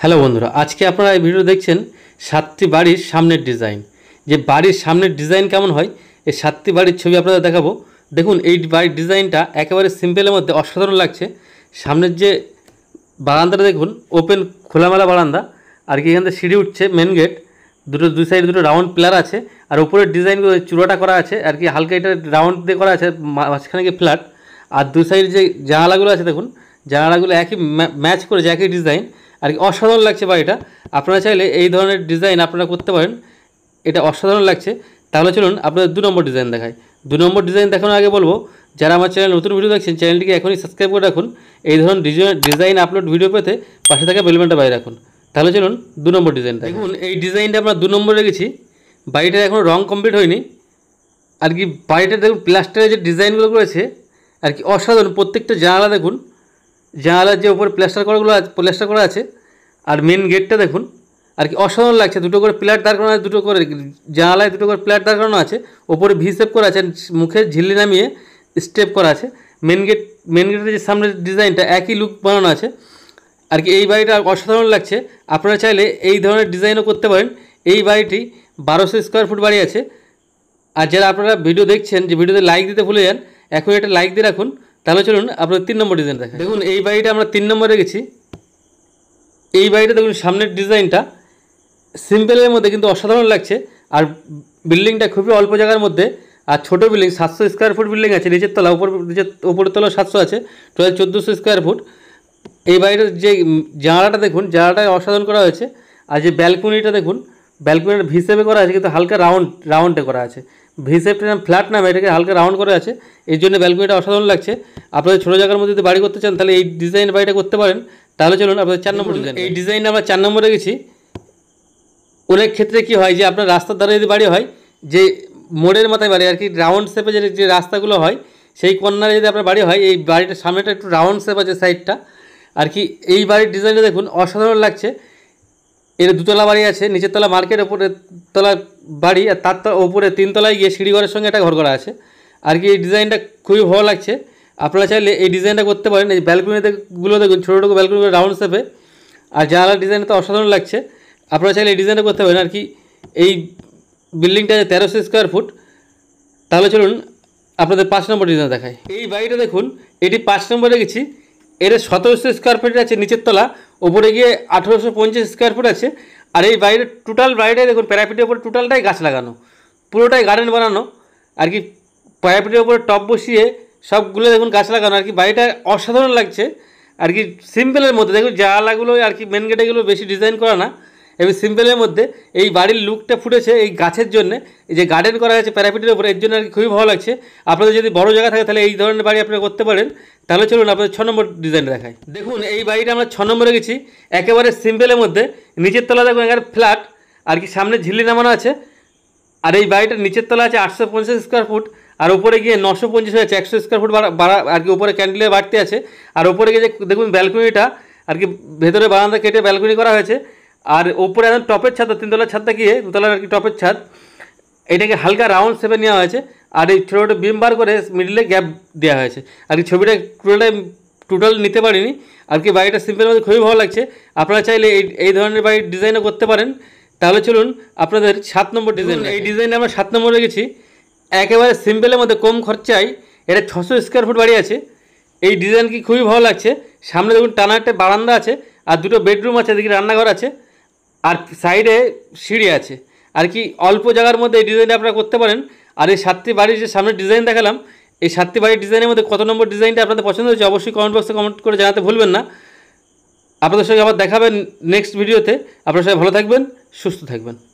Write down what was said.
hello বন্ধুরা আজকে আপনারা এই ভিডিও দেখছেন সাতটি বাড়ির সামনের ডিজাইন যে বাড়ির সামনের ডিজাইন কেমন হয় এই সাতটি বাড়ির ছবি আপনাদের দেখাবো দেখুন এই বাড়ির ডিজাইনটা একেবারে সিম্পলের মধ্যে অসাধারণ লাগছে সামনের যে বারান্দাটা দেখুন ওপেন খোলামেলা বারান্দা আর কি এখান থেকে সিঁড়ি উঠছে মেন গেট দুটো দুই সাইড দুটো রাউন্ড পিলার আছে আর উপরের ডিজাইনগুলো চূড়াটা করা আছে আর কি হালকা এটা রাউন্ড দিয়ে করা আছে মাঝখানে গিয়ে ফ্ল্যাট আর দুই সাইড যে জানালাগুলো আছে দেখুন জানালাগুলো একই ম্যাচ করেছে একই ডিজাইন আর কি অসাধারণ লাগছে বাড়িটা আপনারা চাইলে এই ধরনের ডিজাইন আপনারা করতে পারেন এটা অসাধারণ লাগছে তাহলে চলুন আপনাদের দু নম্বর ডিজাইন দেখায় দু নম্বর ডিজাইন দেখানোর আগে বলবো যারা আমার চ্যানেল নতুন ভিডিও দেখছেন চ্যানেলটিকে এখনই সাবস্ক্রাইব করে রাখুন এই ধরনের ডিজাইন আপলোড ভিডিও পেতে পাশে থাকা বেলবেনটা বাইরে রাখুন তাহলে চলুন দু নম্বর ডিজাইন দেখুন এই ডিজাইনটা আমরা দু নম্বর রেখেছি বাড়িটার এখনও রং কমপ্লিট হয়নি আর কি বাড়িটা দেখুন প্লাস্টারের যে ডিজাইনগুলো করেছে আর কি অসাধারণ প্রত্যেকটা জানালা দেখুন জানালার যে উপরে প্লাস্টার করাগুলো প্লাস্টার করা আছে আর মেন গেটটা দেখুন আর কি অসাধারণ লাগছে দুটো করে প্লেট দাঁড় করানো আছে দুটো করে জানালায় দুটো করে প্লেট দাঁড় করানো আছে ওপরে ভি সেপ করা আছে মুখে ঝিল্লি নামিয়ে স্টেপ করা আছে মেন গেট মেন গেটের যে সামনের ডিজাইনটা একই লুক বানানো আছে আর কি এই বাড়িটা অসাধারণ লাগছে আপনারা চাইলে এই ধরনের ডিজাইনও করতে পারেন এই বাড়িটি বারোশো স্কোয়ার ফুট বাড়ি আছে আর যারা আপনারা ভিডিও দেখছেন যে ভিডিওতে লাইক দিতে ভুলে যান এখন এটা লাইক দিয়ে রাখুন তাহলে চলুন আপনার তিন নম্বর ডিজাইন দেখেন দেখুন এই বাড়িটা আমরা তিন নম্বরে গেছি এই বাড়িটা দেখুন সামনের ডিজাইনটা সিম্পলের মধ্যে কিন্তু অসাধারণ লাগছে আর বিল্ডিংটা খুবই অল্প জায়গার মধ্যে আর ছোট বিল্ডিং সাতশো স্কোয়ার ফুট বিল্ডিং আছে নিচের তলা উপর নিচের ওপরের তলা সাতশো আছে টোটাল চোদ্দোশো স্কোয়ার ফুট এই বাড়িটার যে জানালাটা দেখুন জানালাটায় অসাধারণ করা হয়েছে আর যে ব্যালকনিটা দেখুন ব্যালকনিটা হিসেবে করা আছে কিন্তু হালকা রাউন্ড রাউন্ডে করা আছে ভি নাম ফ্ল্যাট নামে এটাকে হালকা রাউন্ড করে আছে এর জন্য ব্যালকনিটা অসাধারণ লাগছে আপনাদের ছোটো জায়গার মধ্যে যদি বাড়ি করতে চান তাহলে এই ডিজাইন বাড়িটা করতে পারেন তাহলে চলুন আপনাদের চার নম্বর ডিজাইন এই ডিজাইন আমরা চার নম্বরে গেছি অনেক ক্ষেত্রে কি হয় যে আপনার রাস্তার ধারে যদি বাড়ি হয় যে মোড়ের মাথায় বাড়ি আর কি রাউন্ড শেপে যে যে রাস্তাগুলো হয় সেই কর্নারে যদি আপনার বাড়ি হয় এই বাড়িটার সামনেটা একটু রাউন্ড শেপ আছে সাইডটা আর কি এই বাড়ির ডিজাইনটা দেখুন অসাধারণ লাগছে এর দুতলা বাড়ি আছে নিচের তলা মার্কেট ওপরের তলা বাড়ি আর তার ওপরে তিনতলায় গিয়ে সিঁড়িঘরের সঙ্গে একটা ঘর করা আছে আর কি এই ডিজাইনটা খুবই ভালো লাগছে আপনারা চাইলে এই ডিজাইনটা করতে পারেন এই গুলো দেখুন ছোটো ছোটো ব্যালকনিগুলো রাউন্ড শেপে আর জানালার ডিজাইনটা অসাধারণ লাগছে আপনারা চাইলে এই ডিজাইনটা করতে পারেন আর কি এই বিল্ডিংটা তেরোশো স্কোয়ার ফুট তাহলে চলুন আপনাদের পাঁচ নম্বর ডিজাইন দেখায় এই বাড়িটা দেখুন এটি পাঁচ নম্বরে গেছি এটা সতেরোশো স্কোয়ার ফুট আছে নিচের তলা ওপরে গিয়ে আঠেরোশো পঞ্চাশ স্কোয়ার ফুট আছে আর এই বাইরে টোটাল বাইরে দেখুন প্যারাপিটের উপরে টোটালটাই গাছ লাগানো পুরোটাই গার্ডেন বানানো আর কি প্যারাপিটের উপরে টপ বসিয়ে সবগুলো দেখুন গাছ লাগানো আর কি বাড়িটা অসাধারণ লাগছে আর কি সিম্পলের মধ্যে দেখুন জালাগুলো আর কি মেন গেটেগুলো বেশি ডিজাইন করা না এবং সিম্পলের মধ্যে এই বাড়ির লুকটা ফুটেছে এই গাছের জন্য যে গার্ডেন করা হয়েছে প্যারাপিটের উপরে এর জন্য আর কি খুবই ভালো লাগছে আপনাদের যদি বড় জায়গা থাকে তাহলে এই ধরনের বাড়ি আপনারা করতে পারেন তাহলে চলুন আপনাদের ছ নম্বর ডিজাইন দেখাই দেখুন এই বাড়িটা আমরা ছ নম্বরে গেছি একেবারে সিম্পলের মধ্যে নিচের তলা দেখুন এখানে ফ্ল্যাট আর কি সামনে ঝিল্লি নামানো আছে আর এই বাড়িটার নিচের তলা আছে আটশো পঞ্চাশ স্কোয়ার ফুট আর উপরে গিয়ে নশো পঞ্চাশ হয়েছে একশো স্কোয়ার ফুট বাড়া আর কি উপরে ক্যান্ডেলের বাড়তি আছে আর উপরে গিয়ে দেখুন ব্যালকনিটা আর কি ভেতরে বারান্দা কেটে ব্যালকনি করা হয়েছে আর ওপরে একদম টপের ছাদ তিনতলার ছাদটা গিয়ে দুতলার আর কি টপের ছাদ এটাকে হালকা রাউন্ড শেপে নেওয়া হয়েছে আর এই ছোটো ছোটো বিম বার করে মিডিলে গ্যাপ দেওয়া হয়েছে আর কি ছবিটা পুরোটাই টোটাল নিতে পারিনি আর কি বাড়িটা সিম্পলের মধ্যে খুবই ভালো লাগছে আপনারা চাইলে এই এই ধরনের বাড়ির ডিজাইনও করতে পারেন তাহলে চলুন আপনাদের সাত নম্বর ডিজাইন এই ডিজাইনে আমরা সাত নম্বর রেখেছি একেবারে সিম্পলের মধ্যে কম খরচায় এটা ছশো স্কোয়ার ফুট বাড়ি আছে এই ডিজাইন কি খুবই ভালো লাগছে সামনে দেখুন টানা একটা বারান্দা আছে আর দুটো বেডরুম আছে এদিকে রান্নাঘর আছে আর সাইডে সিঁড়ি আছে আর কি অল্প জায়গার মধ্যে এই ডিজাইনটা আপনারা করতে পারেন আর এই সাতটি বাড়ির যে সামনের ডিজাইন দেখালাম এই সাতটি বাড়ির ডিজাইনের মধ্যে কত নম্বর ডিজাইনটা আপনাদের পছন্দ হয়েছে অবশ্যই কমেন্ট বক্সে কমেন্ট করে জানাতে ভুলবেন না আপনাদের সঙ্গে আবার দেখাবেন নেক্সট ভিডিওতে আপনারা সবাই ভালো থাকবেন সুস্থ থাকবেন